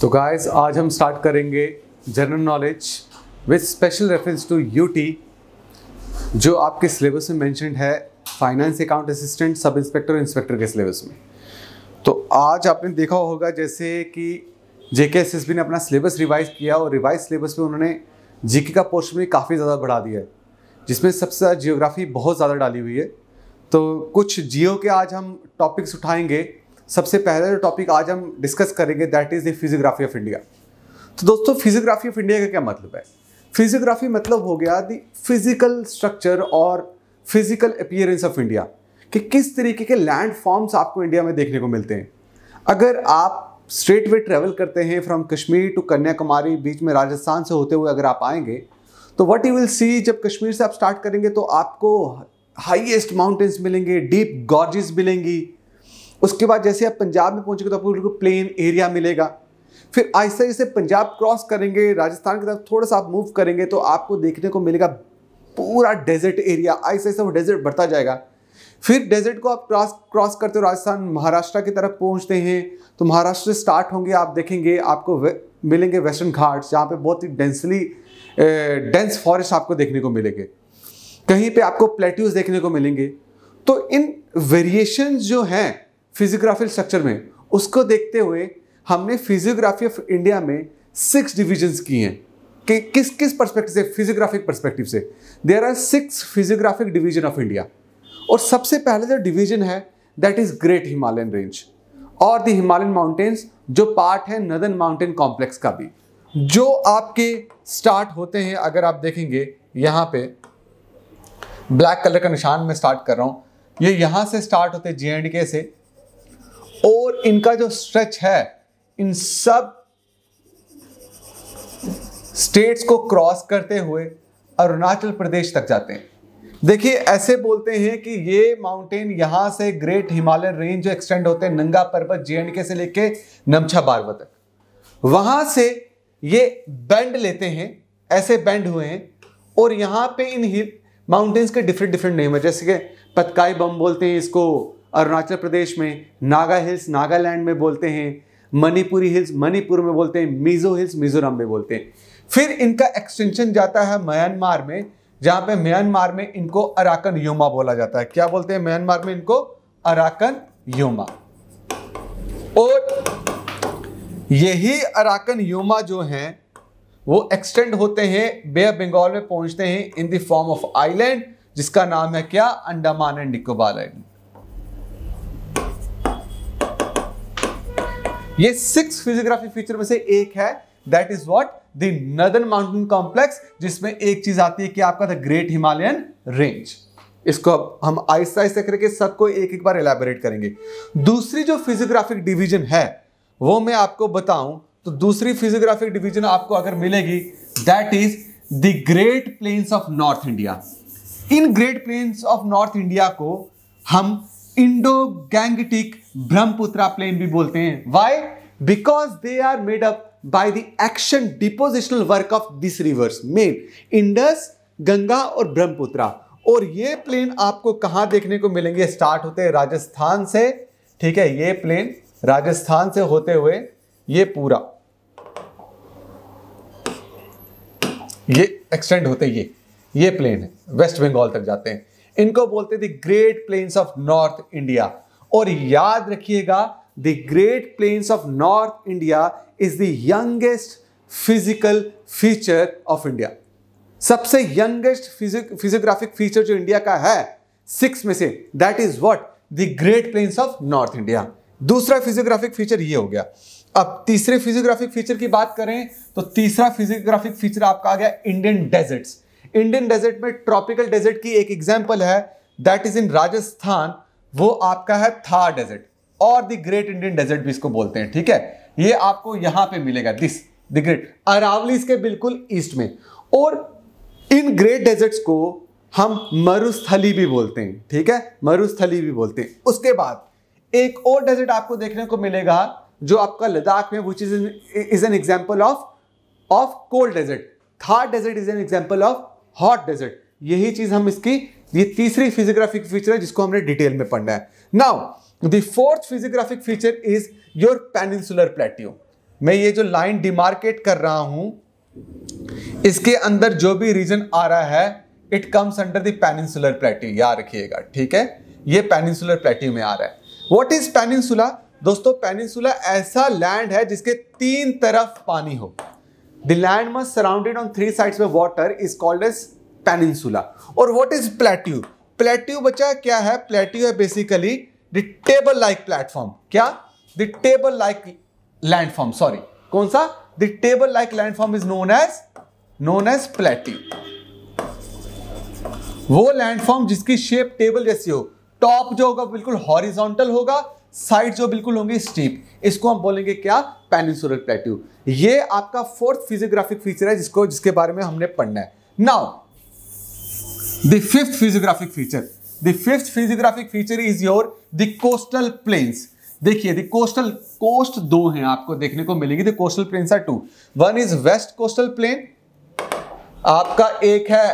तो गाइस आज हम स्टार्ट करेंगे general knowledge with special reference to UT जो आपके सिलेबस में मैंशन है finance account assistant sub inspector और इंस्पेक्टर के सिलेबस में तो आज आपने देखा होगा जैसे कि जे के ने अपना सिलेबस रिवाइज किया और रिवाइज सिलेबस में उन्होंने जी का पोर्शन भी काफ़ी ज़्यादा बढ़ा दिया है जिसमें सबसे ज़्यादा जियोग्राफी बहुत ज़्यादा डाली हुई है तो कुछ जियो के आज हम टॉपिक्स उठाएंगे सबसे पहला जो टॉपिक आज हम डिस्कस करेंगे that is the physiography of India तो दोस्तों फिजियोग्राफी ऑफ इंडिया का क्या मतलब है फिजियोग्राफी मतलब हो गया द फिजिकल स्ट्रक्चर और फिजिकल अपियरेंस ऑफ इंडिया कि किस तरीके के लैंड फॉर्म्स आपको इंडिया में देखने को मिलते हैं अगर आप स्ट्रेट वे ट्रेवल करते हैं फ्रॉम कश्मीर टू कन्याकुमारी बीच में राजस्थान से होते हुए अगर आप आएंगे तो वट यू विल सी जब कश्मीर से आप स्टार्ट करेंगे तो आपको हाईएस्ट माउंटेन्स मिलेंगे डीप गॉर्जेस मिलेंगी उसके बाद जैसे आप पंजाब में पहुंचेंगे तो आपको बिल्कुल प्लेन एरिया मिलेगा फिर आहिस्ता जैसे पंजाब क्रॉस करेंगे राजस्थान की तरफ थोड़ा सा आप मूव करेंगे तो आपको देखने को मिलेगा पूरा डेजर्ट एरिया आहिस्ता आहिस्ता वो डेजर्ट बढ़ता जाएगा फिर डेजर्ट को आप क्रॉस क्रॉस करते हो राजस्थान महाराष्ट्र की तरफ पहुँचते हैं तो महाराष्ट्र से स्टार्ट होंगे आप देखेंगे आपको वे, मिलेंगे वेस्टर्न घाट्स जहाँ पर बहुत ही डेंसली डेंस फॉरेस्ट आपको देखने को मिलेंगे कहीं पर आपको प्लेट्यूज देखने को मिलेंगे तो इन वेरिएशन जो हैं फिजियोग्राफिकल स्ट्रक्चर में उसको देखते हुए हमने फिजियोग्राफी ऑफ इंडिया में सिक्स डिविजन्स की हैं कि किस किस परस्पेक्टिव से फिजियोग्राफिक परस्पेक्टिव से there are six physiographic division of India और सबसे पहले जो डिवीजन है that is great Himalayan range और द हिमालयन माउंटेन्स जो पार्ट है नदन माउंटेन कॉम्प्लेक्स का भी जो आपके स्टार्ट होते हैं अगर आप देखेंगे यहाँ पे ब्लैक कलर का निशान में स्टार्ट कर रहा हूँ ये यहाँ से स्टार्ट होते जे एंड के से और इनका जो स्ट्रेच है इन सब स्टेट्स को क्रॉस करते हुए अरुणाचल प्रदेश तक जाते हैं देखिए ऐसे बोलते हैं कि ये माउंटेन यहां से ग्रेट हिमालयन रेंज जो एक्सटेंड होते हैं नंगा पर्वत जे के से लेके नमछा बारवा तक वहां से ये बैंड लेते हैं ऐसे बैंड हुए हैं और यहां पे इन हिल माउंटेन्स के डिफरेंट डिफरेंट नेम है जैसे कि पतकाई बम बोलते हैं इसको अरुणाचल प्रदेश में नागा हिल्स नागालैंड में बोलते हैं मणिपुरी हिल्स मणिपुर में बोलते हैं मिजो हिल्स मिजोरम में बोलते हैं फिर इनका एक्सटेंशन जाता है म्यांमार में जहां पे म्यांमार में इनको अराकन योमा बोला जाता है क्या बोलते हैं म्यांमार में इनको अराकन योमा और यही अराकन योमा जो है वो एक्सटेंड होते हैं बे बंगाल में पहुंचते हैं in the form of island जिसका नाम है क्या अंडमान एंड निकोबार आइलैंड ये सिक्स फिजियोग्राफी फीचर में से एक है that is what the mountain complex जिसमें एक चीज आती है कि आपका द ग्रेट हिमालयन रेंज इसको अब हम आहिस्ता आहिस्ता करके सबको एक एक बार एलेबोरेट करेंगे दूसरी जो फिजियोग्राफिक डिवीजन है वो मैं आपको बताऊं तो दूसरी फिजियोग्राफिक डिवीजन आपको अगर मिलेगी that is the great plains of north India in great plains of north India को हम इंडो गैंगटिक ब्रह्मपुत्रा प्लेन भी बोलते हैं why because they are made up by the action depositional work of this rivers main Indus Ganga और ब्रह्मपुत्रा और ये plane आपको कहां देखने को मिलेंगे स्टार्ट होते हैं राजस्थान से ठीक है ये प्लेन राजस्थान से होते हुए ये पूरा ये एक्सटेंड होते ये ये प्लेन है वेस्ट बंगाल तक जाते हैं इनको बोलते the great plains of north India और याद रखिएगा the great plains of north India is the youngest physical feature of India सबसे यंगेस्ट फिजियोग्राफिक फीचर जो इंडिया का है सिक्स में से that is what the great plains of north India दूसरा फिजियोग्राफिक फीचर ये हो गया अब तीसरे फिजियोग्राफिक फीचर की बात करें तो तीसरा फिजियोग्राफिक फीचर आपका आ गया इंडियन डेजर्ट्स इंडियन डेजर्ट में ट्रॉपिकल डेजर्ट की एक एग्जाम्पल है दैट इज इन राजस्थान वो आपका है थार डेजर्ट और द ग्रेट इंडियन डेजर्ट भी इसको बोलते हैं ठीक है ये आपको यहां पे मिलेगा दिस द ग्रेट अरावली के बिल्कुल ईस्ट में और इन ग्रेट डेजर्ट्स को हम मरुस्थली भी बोलते हैं ठीक है मरुस्थली भी बोलते हैं उसके बाद एक और डेजर्ट आपको देखने को मिलेगा जो आपका लद्दाख में which is is an example of of cold desert Thar desert is an example of hot desert यही चीज हम इसकी ये तीसरी फिजियोग्राफिक फीचर है जिसको हमने डिटेल में पढ़ना है now the fourth physiographic feature is your peninsular plateau मैं ये जो लाइन डिमार्केट कर रहा हूं इसके अंदर जो भी रीजन आ रहा है it comes under the plateau याद रखिएगा ठीक है ये पेनिसुलर प्लेट्यू में आ रहा है वॉट इज पेनिसुला दोस्तों पेनिसुला ऐसा लैंड है जिसके तीन तरफ पानी हो the land must surrounded on three sides में water is called as peninsula और वॉट इज प्लेट्यू प्लेट्यू बच्चा क्या है प्लेट्यू है basically the table like platform क्या the table like landform sorry कौन सा the table like landform is known as known as plateau वो लैंडफॉर्म जिसकी शेप टेबल जैसी हो टॉप जो होगा बिल्कुल हॉरिजॉन्टल होगा साइड जो बिल्कुल होंगे स्टीप इसको हम बोलेंगे क्या पेनिसुलर प्लेट्यू ये आपका फोर्थ फिजियोग्राफिक फीचर है जिसको जिसके बारे में हमने पढ़ना है now the fifth physiographic feature the fifth physiographic feature is your the coastal plains देखिए द कोस्टल कोस्ट दो हैं आपको देखने को मिलेंगी the coastal plains are two one is west coastal plain आपका एक है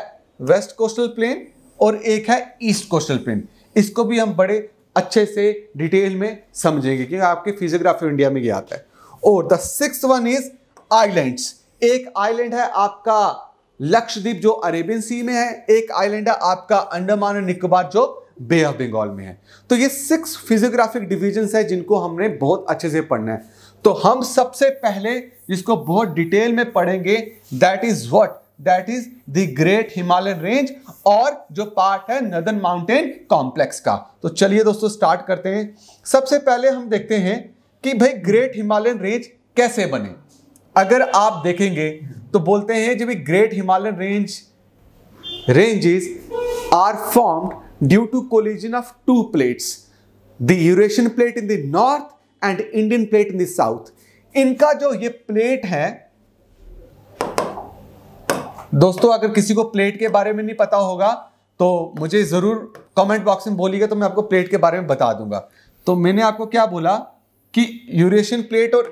वेस्ट कोस्टल प्लेन और एक है ईस्ट कोस्टल प्लेन इसको भी हम बड़े अच्छे से डिटेल में समझेंगे क्योंकि आपके फिजियोग्राफी इंडिया में ये आता है और the six one is islands एक आइलैंड है आपका लक्षद्वीप जो अरेबियन सी में है एक आइलैंड है आपका अंडमान और निकोबार जो बे ऑफ बंगाल में है तो ये सिक्स फिजियोग्राफिक डिविजन्स है जिनको हमने बहुत अच्छे से पढ़ना है तो हम सबसे पहले जिसको बहुत डिटेल में पढ़ेंगे that is what that is the great Himalayan range और जो पार्ट है नदन माउंटेन कॉम्प्लेक्स का तो चलिए दोस्तों स्टार्ट करते हैं सबसे पहले हम देखते हैं कि भाई ग्रेट हिमालयन रेंज कैसे बने अगर आप देखेंगे तो बोलते हैं जब great Himalayan range ranges are formed due to collision of two plates the Eurasian plate in the north and Indian plate in the south इनका जो ये प्लेट है दोस्तों अगर किसी को प्लेट के बारे में नहीं पता होगा तो मुझे ज़रूर कमेंट बॉक्स में बोलिएगा तो मैं आपको प्लेट के बारे में बता दूंगा तो मैंने आपको क्या बोला कि यूरेशियन प्लेट और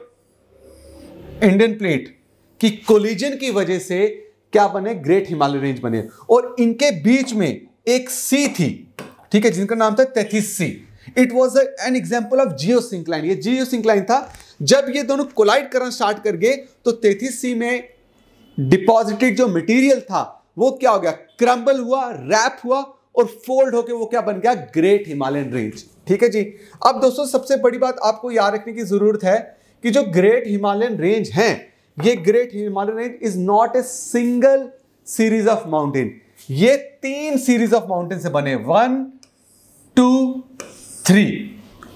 इंडियन प्लेट की कोलिजन की वजह से क्या बने ग्रेट हिमालय रेंज बने और इनके बीच में एक सी थी ठीक है जिनका नाम था Tethys sea it was an example of geosyncline ये जियो सिंक्लाइन था जब ये दोनों कोलाइड करना स्टार्ट कर गए तो तैतीस सी में डिपॉजिटेड जो मटेरियल था वो क्या हो गया क्रम्बल हुआ रैप हुआ और फोल्ड होकर वो क्या बन गया ग्रेट हिमालयन रेंज ठीक है जी अब दोस्तों सबसे बड़ी बात आपको याद रखने की जरूरत है कि जो ग्रेट हिमालयन रेंज है ये great Himalayan range is not a single series of mountain ये तीन सीरीज ऑफ माउंटेन से बने वन टू थ्री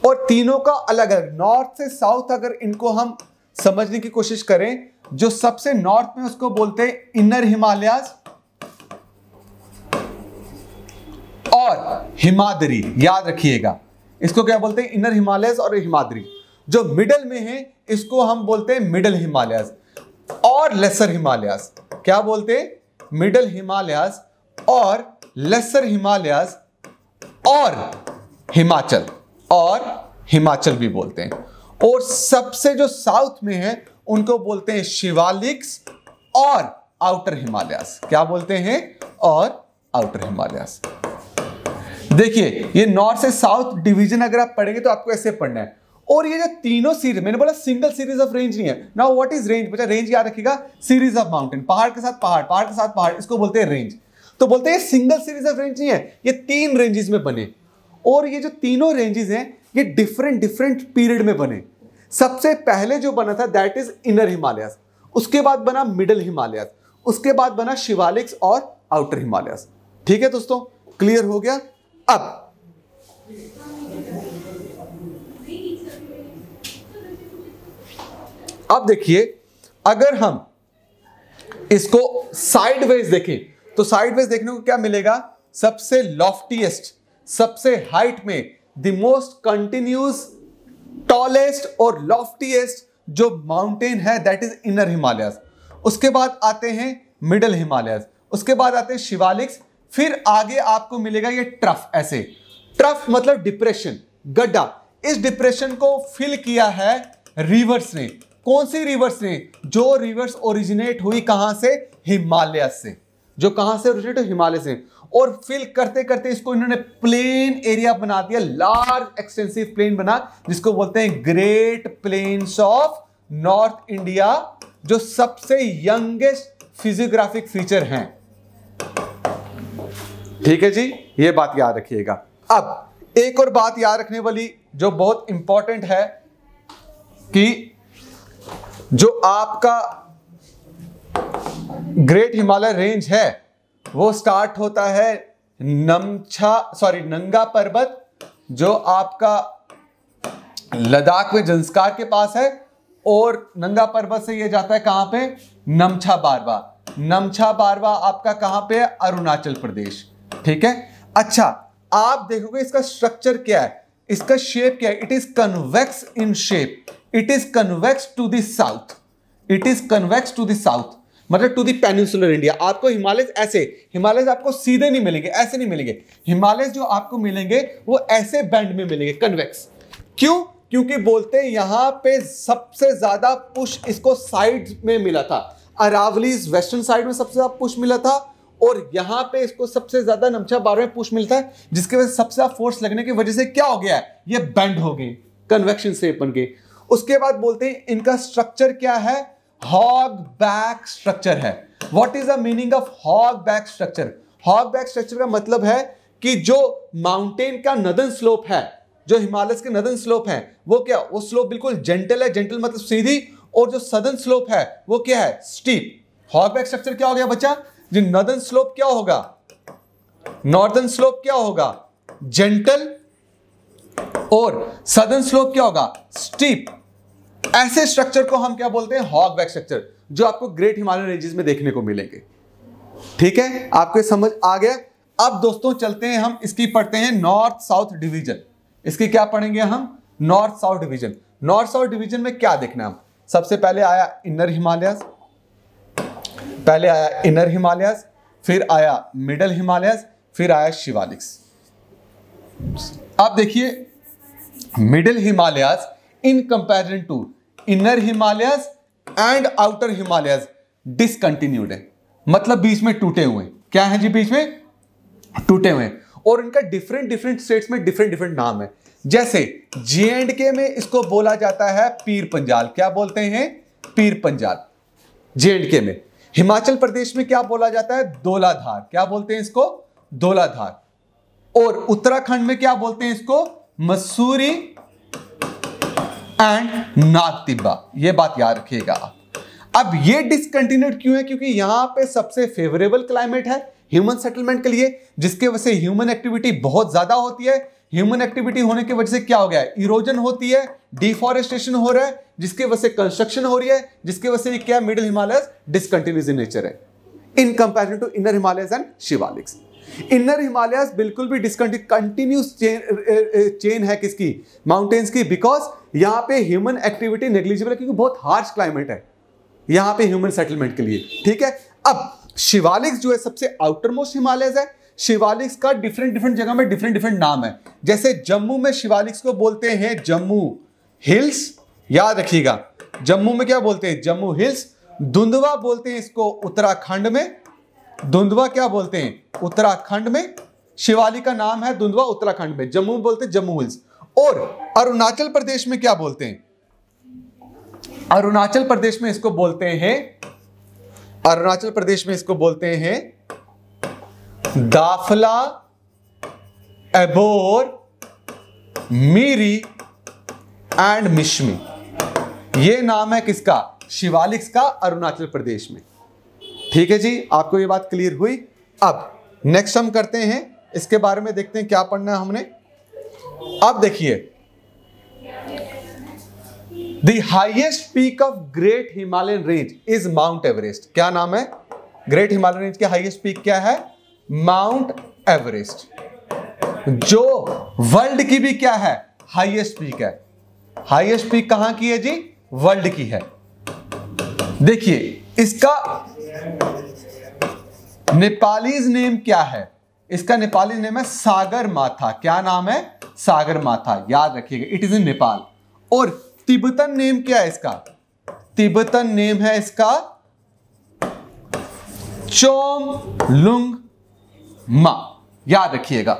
और तीनों का अलग अलग नॉर्थ से साउथ अगर इनको हम समझने की कोशिश करें जो सबसे नॉर्थ में उसको बोलते हैं इनर हिमालयाज और हिमाद्री याद रखिएगा इसको क्या बोलते हैं इनर हिमालय और हिमाद्री जो मिडल में है इसको हम बोलते हैं मिडल हिमालय और लेसर हिमालयस क्या बोलते हैं मिडल हिमालयस और लेसर हिमालयस और हिमाचल और हिमाचल भी बोलते हैं और सबसे जो साउथ में है उनको बोलते हैं शिवालिक्स और आउटर हिमालयास क्या बोलते हैं और आउटर हिमालयास देखिए ये नॉर्थ से साउथ डिवीजन अगर आप पढ़ेंगे तो आपको ऐसे पढ़ना है और ये जो तीनों सीरीज मैंने बोला सिंगल सीरीज ऑफ रेंज नहीं है ना व्हाट इज रेंज बच्चा रेंज याद रखिएगा सीरीज ऑफ माउंटेन पहाड़ के साथ पहाड़ पहाड़ के साथ पहाड़ इसको बोलते हैं रेंज तो बोलते हैं सिंगल सीरीज ऑफ रेंज नहीं है ये तीन रेंजेस में बने और ये जो तीनों रेंजेस हैं ये डिफरेंट डिफरेंट पीरियड में बने सबसे पहले जो बना था दैट इज इनर हिमालयस उसके बाद बना मिडल हिमालयस उसके बाद बना शिवालिक्स और आउटर हिमालयस ठीक है दोस्तों क्लियर हो गया अब अब देखिए अगर हम इसको साइडवेज देखें तो साइडवेज देखने को क्या मिलेगा सबसे लॉफ्टीएस्ट सबसे हाइट में द मोस्ट कंटिन्यूस टॉलेस्ट और लॉफ्टीएस्ट जो माउंटेन है दैट इज इनर हिमालयस उसके बाद आते हैं मिडल हिमालयस उसके बाद आते हैं शिवालिक्स फिर आगे आपको मिलेगा ये ट्रफ ऐसे ट्रफ मतलब डिप्रेशन गड्ढा इस डिप्रेशन को फिल किया है रिवर्स ने कौन सी रिवर्स ने जो रिवर्स ओरिजिनेट हुई कहां से हिमालय से जो कहां से ओरिजिनेट हिमालय से और फिल करते करते इसको इन्होंने प्लेन एरिया बना दिया लार्ज एक्सटेंसिव प्लेन बना जिसको बोलते हैं great plains of north India जो सबसे यंगेस्ट फिजियोग्राफिक फीचर हैं ठीक है जी ये बात याद रखिएगा अब एक और बात याद रखने वाली जो बहुत इंपॉर्टेंट है कि जो आपका ग्रेट हिमालय रेंज है वो स्टार्ट होता है नमछा सॉरी नंगा पर्वत जो आपका लद्दाख में जंस्कार के पास है और नंगा पर्वत से ये जाता है कहां पे नमछा बारवा नमछा बारवा आपका कहां पे है अरुणाचल प्रदेश ठीक है अच्छा आप देखोगे इसका स्ट्रक्चर क्या है इसका शेप क्या है it is convex in shape it is convex to the south it is convex to the south मतलब टू दी पेनिसुलर इंडिया आपको हिमालय ऐसे हिमालय आपको सीधे नहीं मिलेंगे ऐसे नहीं मिलेंगे हिमालय जो आपको मिलेंगे वो ऐसे बैंड में मिलेंगे कन्वेक्स क्यों क्योंकि बोलते यहां पे सबसे ज्यादा पुश इसको साइड में मिला था अरावली वेस्टर्न साइड में सबसे ज्यादा पुश मिला था और यहाँ पे इसको सबसे ज्यादा नमचा बारह में पुश मिलता है जिसकी वजह से सबसे ज्यादा फोर्स लगने की वजह से क्या हो गया है ये बैंड हो गए कन्वेक्शन से बन गए उसके बाद बोलते हैं इनका स्ट्रक्चर क्या है हॉग बैक स्ट्रक्चर है what is the meaning of hog back structure hog back structure का मतलब है कि जो माउंटेन का नदन स्लोप है जो हिमालय के नदन स्लोप है वो क्या वो स्लोप बिल्कुल जेंटल है जेंटल मतलब सीधी और जो सदन स्लोप है वो क्या है स्टीप हॉग बैक स्ट्रक्चर क्या हो गया बच्चा जो नदन स्लोप क्या होगा नॉर्दर्न स्लोप क्या होगा जेंटल और सदन स्लोप क्या होगा स्टीप ऐसे स्ट्रक्चर को हम क्या बोलते हैं हॉग बैक स्ट्रक्चर जो आपको ग्रेट हिमालयन रेंजेस में देखने को मिलेंगे ठीक है आपके समझ आ गया अब दोस्तों चलते हैं हम इसकी पढ़ते हैं नॉर्थ साउथ डिवीजन इसकी क्या पढ़ेंगे हम north south division north south division में क्या देखना हम सबसे पहले आया इनर हिमालयस पहले आया इनर हिमालयस फिर आया मिडल हिमालयस फिर आया शिवालिक्स आप देखिए middle Himalayas in comparison to inner Himalayas and outer Himalayas discontinued है मतलब बीच में टूटे हुए क्या है जी बीच में टूटे हुए और इनका डिफरेंट डिफरेंट स्टेट्स में डिफरेंट डिफरेंट नाम है जैसे जे एंड के में इसको बोला जाता है पीर पंजाल क्या बोलते हैं पीर पंजाल जे एंड के में हिमाचल प्रदेश में क्या बोला जाता है दोलाधार क्या बोलते हैं इसको दोलाधार और उत्तराखंड में क्या बोलते हैं इसको मसूरी एंड नाग तिब्बा ये बात याद रखिएगा अब ये डिसकंटिन्यूड क्यों है क्योंकि यहां पे सबसे फेवरेबल क्लाइमेट है ह्यूमन सेटलमेंट के लिए जिसके वजह से ह्यूमन एक्टिविटी बहुत ज्यादा होती है ह्यूमन एक्टिविटी होने की वजह से क्या हो गया है इरोजन होती है डिफॉरेस्टेशन हो रहा है जिसके वजह से कंस्ट्रक्शन हो रही है जिसके वजह से क्या middle Himalaya discontinuous in nature है in comparison to inner Himalaya and Shivaliks inner Himalayas बिल्कुल भी डिस्कंटिन्यूस चेन चेन है किसकी माउंटेन्स की बिकॉज यहाँ पे ह्यूमन एक्टिविटी नेग्लिजिबल है क्योंकि बहुत हार्श क्लाइमेट है यहाँ पे ह्यूमन सेटलमेंट के लिए ठीक है अब शिवालिक्स जो है सबसे आउटर मोस्ट हिमालय है शिवालिक्स का डिफरेंट डिफरेंट जगह में डिफरेंट डिफरेंट नाम है जैसे जम्मू में शिवालिक्स को बोलते हैं जम्मू हिल्स याद रखिएगा जम्मू में क्या बोलते हैं जम्मू हिल्स धुंधवा बोलते हैं इसको उत्तराखंड में धुंधवा क्या बोलते हैं उत्तराखंड में शिवालिक का नाम है धुंधवा उत्तराखंड में जम्मू बोलते हैं जम्मू हिल्स और अरुणाचल प्रदेश में क्या बोलते हैं अरुणाचल प्रदेश में इसको बोलते हैं अरुणाचल प्रदेश में इसको बोलते हैं दाफला एबोर मीरी एंड मिश्मी ये नाम है किसका शिवालिक्स का अरुणाचल प्रदेश में ठीक है जी आपको ये बात क्लियर हुई अब नेक्स्ट हम करते हैं इसके बारे में देखते हैं क्या पढ़ना है हमने अब देखिए the highest peak of great Himalayan range is Mount Everest क्या नाम है ग्रेट हिमालयन रेंज के हाइएस्ट पीक क्या है माउंट एवरेस्ट जो वर्ल्ड की भी क्या है हाइएस्ट पीक है हाइएस्ट पीक कहां की है जी वर्ल्ड की है देखिए इसका नेपालीज नेम क्या है इसका नेपाली नेम है सागर माथा क्या नाम है सागर माथा याद रखिएगा इट इज इन नेपाल और तिब्बतन नेम क्या है इसका तिब्बतन नेम है इसका चोम लुंग मा याद रखिएगा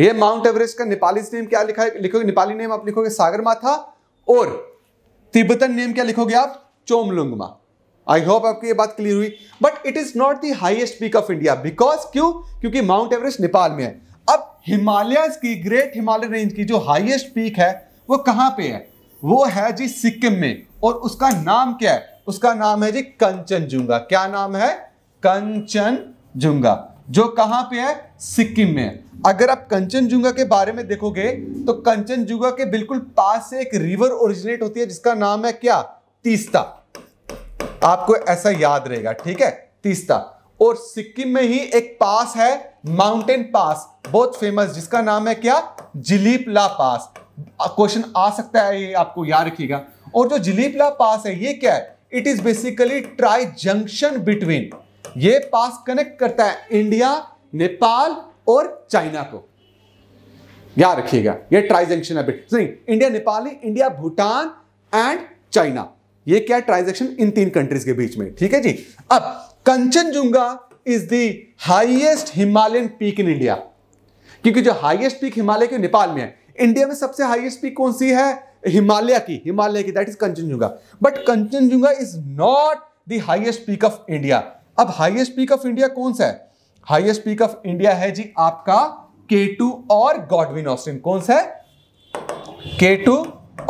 ये माउंट एवरेस्ट का नेपाली नेम क्या लिखा है लिखोगे नेपाली नेम आप लिखोगे सागर माथा और तिब्बतन नेम क्या लिखोगे आप मा आई होप आपकी ये बात क्लियर हुई but it is not the highest peak of India because क्यों क्योंकि माउंट एवरेस्ट नेपाल में है हिमालयस की ग्रेट हिमालय रेंज की जो हाईएस्ट पीक है वो कहाँ पे है वो है जी सिक्किम में और उसका नाम क्या है उसका नाम है जी कंचनजुंगा क्या नाम है कंचनजुंगा जो कहाँ पे है सिक्किम में अगर आप कंचनजुंगा के बारे में देखोगे तो कंचनजुंगा के बिल्कुल पास से एक रिवर ओरिजिनेट होती है जिसका नाम है क्या तीस्ता आपको ऐसा याद रहेगा ठीक है तीस्ता और सिक्किम में ही एक पास है माउंटेन पास बहुत फेमस जिसका नाम है क्या जिलीपला पास क्वेश्चन आ सकता है ये आपको याद रखिएगा और जो जिलीपला पास है ये क्या है it is basically tri junction between ये पास कनेक्ट करता है इंडिया नेपाल और चाइना को याद रखिएगा ये ट्राई जंक्शन है नहीं India Nepal India Bhutan and China ये क्या ट्राइजेक्शन इन तीन कंट्रीज के बीच में ठीक है जी अब Kanchenjunga is the highest Himalayan peak in India क्योंकि जो हाइएस्ट पीक हिमालय की नेपाल में है इंडिया में सबसे हाइएस्ट पीक कौन सी है हिमालय की हिमालय की that is Kanchenjunga but Kanchenjunga is not the highest peak of India अब हाइएस्ट पीक ऑफ इंडिया कौन सा है हाइएस्ट पीक ऑफ इंडिया है जी आपका के टू और गॉडविन ऑस्टिन कौन सा है के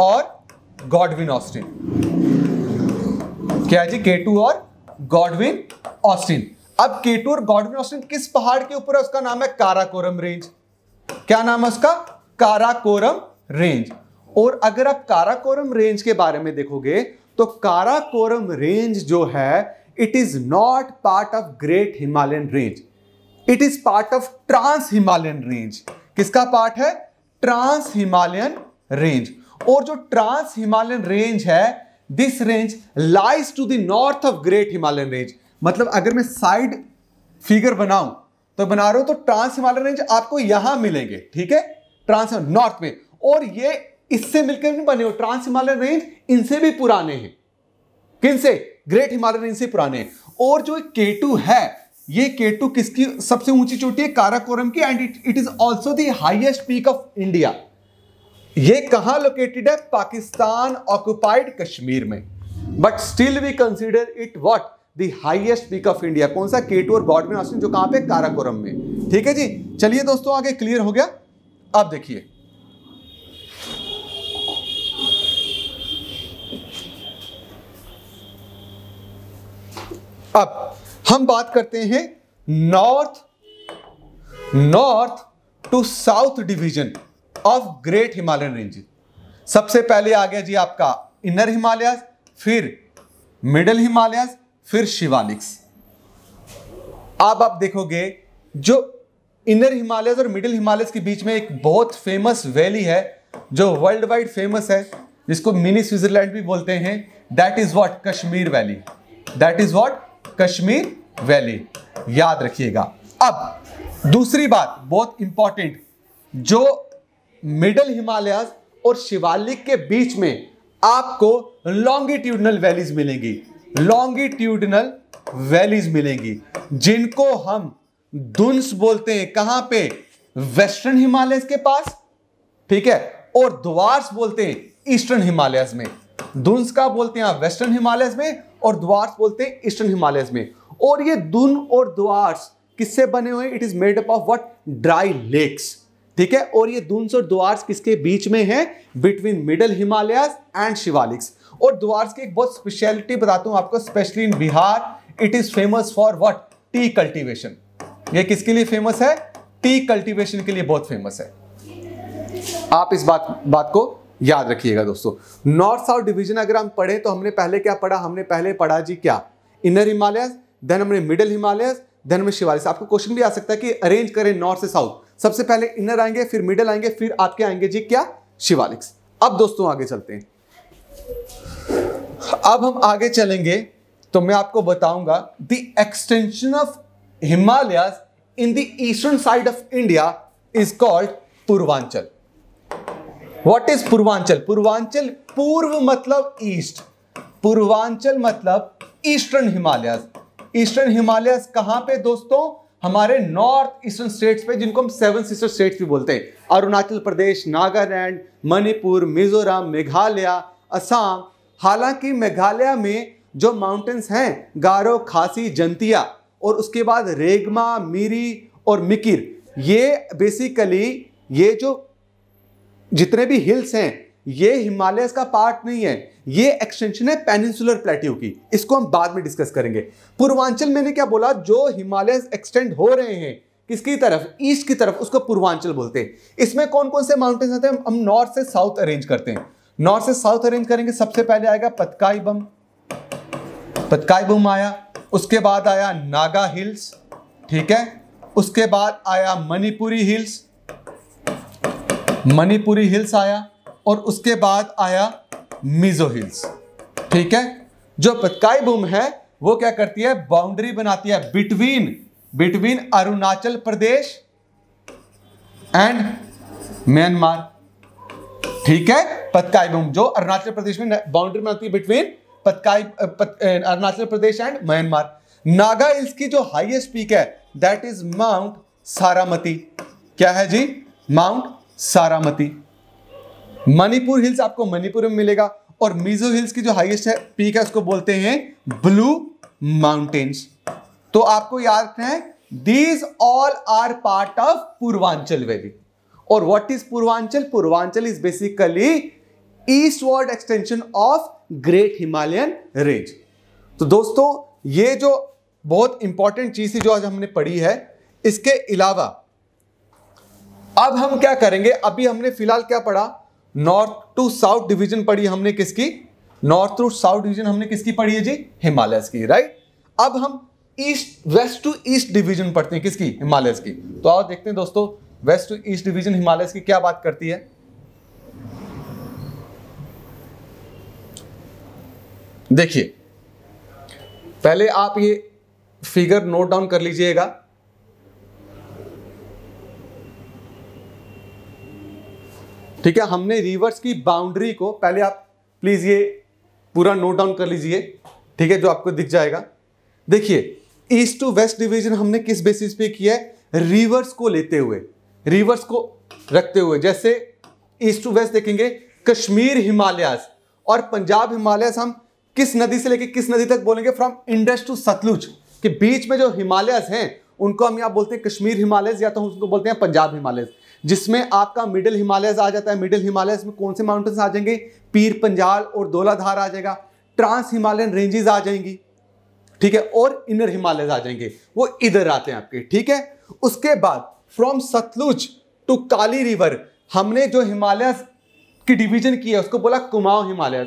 और गॉडविन ऑस्टिन क्या है जी के टू और गॉडविन ऑस्टिन अब केटूर गॉडविन ऑस्टिन किस पहाड़ के ऊपर है उसका नाम है काराकोरम रेंज क्या नाम है उसका काराकोरम रेंज और अगर आप काराकोरम रेंज के बारे में देखोगे तो काराकोरम रेंज जो है it is not part of great Himalayan range it is part of trans Himalayan range किसका पार्ट है ट्रांस हिमालयन रेंज और जो ट्रांस हिमालयन रेंज है this range lies to the north of great Himalayan range मतलब अगर मैं side figure बनाऊं तो बना रहा हूं तो ट्रांस हिमालय रेंज आपको यहां मिलेंगे ठीक है ट्रांस नॉर्थ में और ये इससे मिलकर नहीं बने हो ट्रांस हिमालय रेंज इनसे भी पुराने हैं से ग्रेट हिमालय रेंज से पुराने हैं और जो के है ये के किसकी सबसे ऊंची चोटी है काराकोरम की and it is also the highest peak of India ये कहां लोकेटेड है पाकिस्तान ऑक्युपाइड कश्मीर में but still we consider it what the highest peak of India कौन सा केटू और गॉडविन ऑस्टिन जो कहां पे काराकोरम में ठीक है जी चलिए दोस्तों आगे क्लियर हो गया अब देखिए अब हम बात करते हैं north north to south division of great Himalayan range सबसे पहले आ गया जी आपका इनर हिमालयस फिर मिडल हिमालयस फिर शिवालिक्स अब आप देखोगे जो इनर हिमालयस और मिडिल हिमालयस के बीच में एक बहुत फेमस वैली है जो वर्ल्ड वाइड फेमस है जिसको मिनी स्विट्जरलैंड भी बोलते हैं that is what Kashmir valley that is what Kashmir valley याद रखिएगा अब दूसरी बात बहुत इंपॉर्टेंट जो मिडल हिमालय और शिवालिक के बीच में आपको लॉन्गिट्यूडनल वैलीज मिलेंगी लॉन्गिट्यूडनल वैलीज मिलेंगी जिनको हम दुंस बोलते हैं कहां पे वेस्टर्न हिमालय के पास ठीक है और द्वार्स बोलते हैं ईस्टर्न हिमालय में दुंस का बोलते हैं वेस्टर्न हिमालय में और द्वार्स बोलते हैं ईस्टर्न हिमालय में और ये दुन और द्वार्स किससे बने हुए it is made up of what dry lakes ठीक है और ये दुंस और द्वार्स किसके बीच में है between middle Himalaya and Shivaliks और द्वार्स की एक बहुत स्पेशलिटी बताता हूँ आपको specially in Bihar it is famous for what tea cultivation ये किसके लिए फेमस है टी कल्टिवेशन के लिए बहुत फेमस है आप इस बात बात को याद रखिएगा दोस्तों नॉर्थ साउथ डिवीजन अगर हम पढ़े तो हमने पहले क्या पढ़ा हमने पहले पढ़ा जी क्या इनर हिमालय देन हमने मिडिल हिमालय देन हमने शिवालिस आपको क्वेश्चन भी आ सकता है कि अरेंज करें नॉर्थ से साउथ सबसे पहले इनर आएंगे फिर मिडिल आएंगे फिर आपके आएंगे जी क्या शिवालिक्स अब दोस्तों आगे चलते हैं अब हम आगे चलेंगे तो मैं आपको बताऊंगा the extension of Himalaya in the eastern side of India is called Purvanchal what is Purvanchal Purvanchal पूर्व मतलब ईस्ट पूर्वांचल मतलब ईस्टर्न हिमालय ईस्टर्न हिमालय कहां पे दोस्तों हमारे नॉर्थ ईस्टर्न स्टेट्स पे जिनको हम सेवन सिस्टर स्टेट्स भी बोलते हैं अरुणाचल प्रदेश नागालैंड मणिपुर मिजोरम मेघालय असम हालांकि मेघालय में जो माउंटेन्स हैं गारो खासी जंतिया और उसके बाद रेगमा मीरी और मिकिर ये बेसिकली ये जो जितने भी हिल्स हैं ये हिमालयस का पार्ट नहीं है ये एक्सटेंशन है पेनिसुलर प्लेट्यू की इसको हम बाद में डिस्कस करेंगे पूर्वांचल मैंने क्या बोला जो हिमालयस एक्सटेंड हो रहे हैं किसकी तरफ ईस्ट की तरफ उसको पूर्वांचल बोलते हैं इसमें कौन कौन से माउंटेन्स आते हैं हम नॉर्थ से साउथ अरेंज करते हैं नॉर्थ से साउथ अरेंज करेंगे सबसे पहले आएगा पतकाई बम पतकाई बम आया उसके बाद आया नागा हिल्स ठीक है उसके बाद आया मणिपुरी हिल्स मणिपुरी हिल्स आया और उसके बाद आया मिजो हिल्स ठीक है जो पतकाई बूम है वो क्या करती है बाउंड्री बनाती है between between Arunachal Pradesh and Myanmar ठीक है पतकाई बूम जो अरुणाचल प्रदेश में बाउंड्री बनाती है बिटवीन पतकाई पत, Arunachal Pradesh and Myanmar Naga hills की जो हाईएस्ट पीक है दैट इज माउंट सारामती क्या है जी माउंट सारामती मणिपुर हिल्स आपको मणिपुर में मिलेगा और मिजो हिल्स की जो हाईएस्ट है पीक है उसको बोलते हैं ब्लू माउंटेन्स तो आपको याद रखना है these all are part of Purvanchal valley और what is Purvanchal Purvanchal is basically eastward extension of great Himalayan range तो दोस्तों ये जो बहुत इंपॉर्टेंट चीज थी जो आज हमने पढ़ी है इसके अलावा अब हम क्या करेंगे अभी हमने फिलहाल क्या पढ़ा नॉर्थ टू साउथ डिवीजन पढ़ी हमने किसकी नॉर्थ टू साउथ डिवीजन हमने किसकी पढ़ी है जी हिमालय की राइट अब हम east west to east division पढ़ते हैं किसकी हिमालय की तो आओ देखते हैं दोस्तों west to east division Himalaya की क्या बात करती है देखिए पहले आप ये फिगर नोट डाउन कर लीजिएगा ठीक है हमने रिवर्स की बाउंड्री को पहले आप प्लीज ये पूरा नोट डाउन कर लीजिए ठीक है जो आपको दिख जाएगा देखिए ईस्ट टू वेस्ट डिवीजन हमने किस बेसिस पे किया है रिवर्स को लेते हुए रिवर्स को रखते हुए जैसे ईस्ट टू वेस्ट देखेंगे कश्मीर हिमालयस और पंजाब हिमालयस हम किस नदी से लेके किस नदी तक बोलेंगे फ्रॉम इंडस टू सतलुज के बीच में जो हिमालयस हैं उनको हम यहाँ बोलते हैं कश्मीर हिमालयस या तो हम उसको बोलते हैं पंजाब हिमालयस जिसमें आपका मिडिल हिमालयस आ जाता है मिडिल हिमालयस में कौन से माउंटेन्स आ जाएंगे पीर पंजाल और धौलाधार आ जाएगा ट्रांस हिमालयन रेंजेस आ जाएंगी ठीक है और इनर हिमालयस आ जाएंगे वो इधर आते हैं आपके ठीक है उसके बाद from Sutlej to Kali river हमने जो हिमालय की डिवीजन की है उसको बोला कुमाऊं हिमालय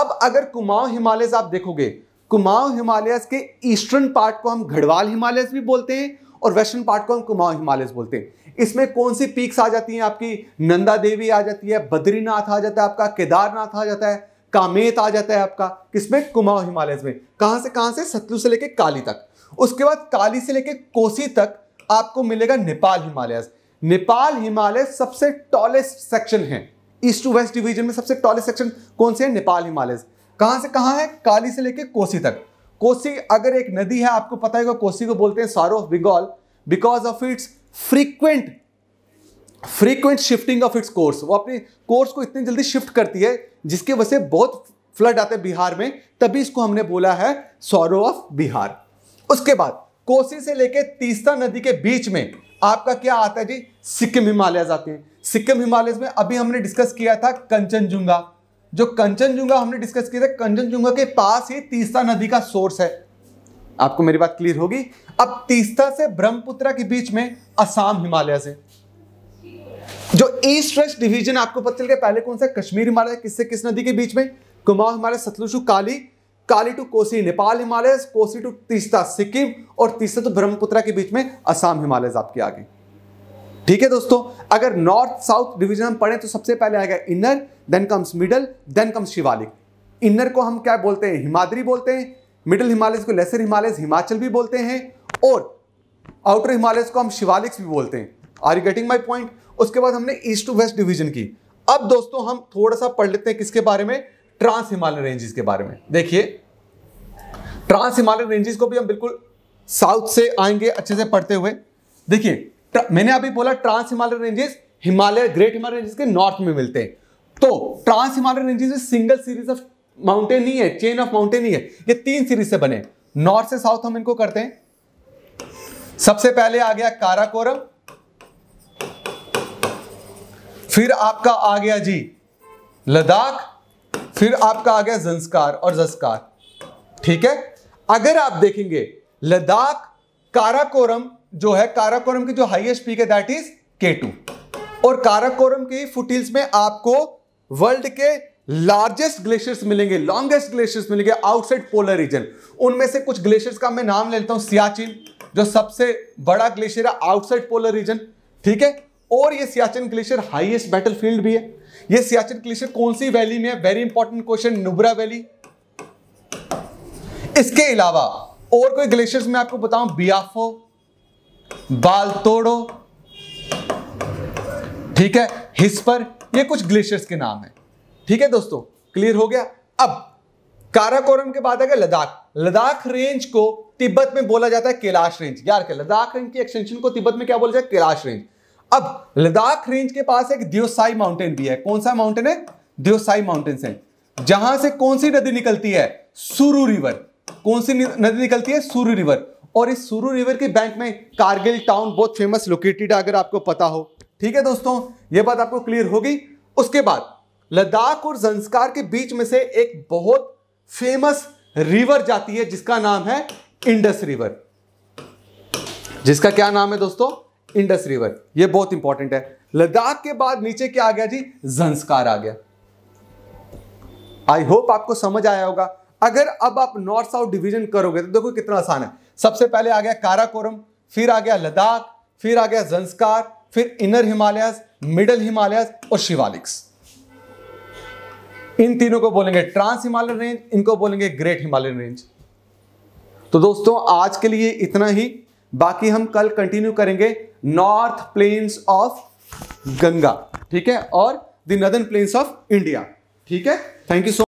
अब अगर कुमाऊं हिमालय आप देखोगे कुमाऊं हिमालय के ईस्टर्न पार्ट को हम घड़वाल हिमालय भी बोलते हैं और वेस्टर्न पार्ट को हम कुमाऊं हिमालय बोलते हैं इसमें कौन सी पीक्स आ जाती हैं आपकी नंदा देवी आ जाती है बद्रीनाथ आ जाता है आपका केदारनाथ आ जाता है कामेत आ जाता है आपका किसमें कुमाऊं हिमालय में कहाँ से कहाँ से सतलुज से लेके काली तक उसके बाद काली से लेके कोसी तक आपको मिलेगा नेपाल हिमालय नेपाल हिमालय सबसे टॉलेस्ट सेक्शन है ईस्ट टू वेस्ट डिवीजन में सबसे टॉलेस्ट सेक्शन कौन से है नेपाल हिमालय कहां से कहां है काली से लेके कोसी तक कोसी अगर एक नदी है आपको पता है कोसी को बोलते हैं sorrow of Bengal because of its frequent frequent shifting of its course वो अपने कोर्स को इतनी जल्दी शिफ्ट करती है जिसके वजह से बहुत फ्लड आते हैं बिहार में तभी इसको हमने बोला है सौरव ऑफ बिहार उसके बाद कोसी से लेकर तीसरा नदी के बीच में आपका क्या आता है जी सिक्किम हिमालय आते हैं सिक्किम हिमालय में अभी हमने डिस्कस किया था कंचनजुंगा जो कंचनजुंगा हमने डिस्कस किया था कंचनजुंगा के पास ही तीसरा नदी का सोर्स है आपको मेरी बात क्लियर होगी अब तीस्ता से ब्रह्मपुत्रा के बीच में असम हिमालय से जो ईस्ट वेस्ट डिवीजन आपको पता चल गया पहले कौन सा कश्मीर हिमालय किससे किस नदी के बीच में कुमाऊं हिमालय सतलुशु काली काली टू कोसी नेपाल हिमालय कोसी टू तीसता सिक्किम और तीसरा तो ब्रह्मपुत्र के बीच में असम हिमालय आपके आगे ठीक है दोस्तों अगर नॉर्थ साउथ डिवीजन हम पढ़ें तो सबसे पहले आएगा inner then comes middle then comes Shivalik inner को हम क्या बोलते हैं हिमाद्री बोलते हैं मिडिल हिमालय को लेसर हिमालय हिमाचल भी बोलते हैं और आउटर हिमालय को हम शिवालिक्स भी बोलते हैं are you getting my point उसके बाद हमने ईस्ट टू वेस्ट डिवीजन की अब दोस्तों हम थोड़ा सा पढ़ लेते हैं किसके बारे में ट्रांस हिमालयन रेंजेस के बारे में देखिए ट्रांस हिमालयन रेंजेस को भी हम बिल्कुल साउथ से आएंगे अच्छे से पढ़ते हुए देखिए मैंने अभी बोला trans Himalayan ranges Himalaya great Himalaya ranges के नॉर्थ में मिलते हैं तो ट्रांस हिमालयन रेंजेस में सिंगल सीरीज ऑफ माउंटेन नहीं है चेन ऑफ माउंटेन नहीं है ये तीन सीरीज से बने नॉर्थ से साउथ हम इनको करते हैं सबसे पहले आ गया काराकोरम फिर आपका आ गया जी लद्दाख फिर आपका आ गया जंस्कार और जस्कार ठीक है अगर आप देखेंगे लद्दाख काराकोरम जो है काराकोरम की जो हाईएस्ट पीक है दैट इज केटू और काराकोरम के फुटिल्स में आपको वर्ल्ड के लार्जेस्ट ग्लेशियर्स मिलेंगे लॉन्गेस्ट ग्लेशियर्स मिलेंगे आउटसाइड पोलर रीजन उनमें से कुछ ग्लेशियर्स का मैं नाम ले लेता हूं सियाचिन जो सबसे बड़ा ग्लेशियर है आउटसाइड पोलर रीजन ठीक है और ये सियाचिन ग्लेशियर हाईएस्ट फील्ड भी है ये सियाचिन ग्लेशियर कौन सी वैली में है very important question Nubra valley इसके अलावा और कोई ग्लेशियर्स में आपको बताऊं बियाफो बालतोड़ो ठीक है हिस्पर ये कुछ ग्लेशियर्स के नाम है ठीक है दोस्तों क्लियर हो गया अब काराकोरम के बाद आ गया लद्दाख लद्दाख रेंज को तिब्बत में बोला जाता है कैलाश रेंज यार क्या लद्दाख रेंज की एक्सटेंशन को तिब्बत में क्या बोला जाता है कैलाश रेंज अब लद्दाख रेंज के पास एक दियोसाई माउंटेन भी है कौन सा माउंटेन है दियोसाई माउंटेन से जहां से कौन सी नदी निकलती है सुरू रिवर कौन सी नदी निकलती है सुरू रिवर और इस सुरू रिवर के बैंक में कारगिल टाउन बहुत फेमस लोकेटेड है अगर आपको पता हो ठीक है दोस्तों यह बात आपको क्लियर होगी उसके बाद लद्दाख और जंस्कार के बीच में से एक बहुत फेमस रिवर जाती है जिसका नाम है इंडस रिवर जिसका क्या नाम है दोस्तों इंडस रिवर ये बहुत इंपॉर्टेंट है लद्दाख के बाद नीचे क्या आ गया जी जंस्कार आ गया आई होप आपको समझ आया होगा अगर अब आप नॉर्थ साउथ डिवीजन करोगे तो देखो कितना आसान है सबसे पहले आ गया काराकोरम फिर आ गया लद्दाख फिर आ गया जंस्कार फिर इनर हिमालयस मिडल हिमालयस और शिवालिक्स इन तीनों को बोलेंगे ट्रांस हिमालयन रेंज इनको बोलेंगे ग्रेट हिमालयन रेंज तो दोस्तों आज के लिए इतना ही बाकी हम कल कंटिन्यू करेंगे नॉर्थ प्लेन्स ऑफ गंगा ठीक है और the northern plains of India ठीक है थैंक यू सो